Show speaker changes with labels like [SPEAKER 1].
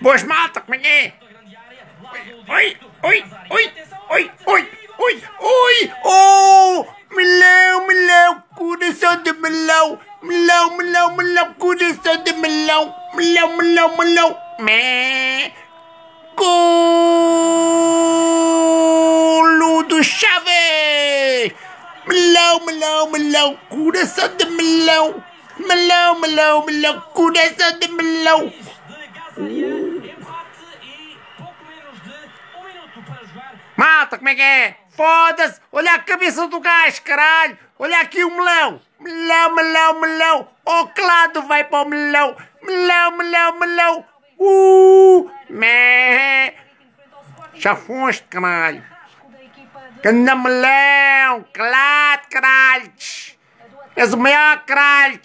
[SPEAKER 1] Boas malta, como é que é? Oi, oi, oi, oi,
[SPEAKER 2] oi, oi, oi, oh, melão, melão, coração de melão, melão, melão, melão, coração de melão, melão, melão, melão, mé, golo do chave, melão, melão, melão, coração de melão, melão, melão, melão, coração de melão.
[SPEAKER 3] Malta, como é que é? Foda-se! Olha a cabeça do gajo, caralho! Olha aqui o melão!
[SPEAKER 2] Melão, melão, melão! O clado vai para o melão! Melão, melão, melão! Uh! Mé! Já foste, caralho!
[SPEAKER 4] Canda melão! Clado, caralho!
[SPEAKER 5] És o maior, caralho!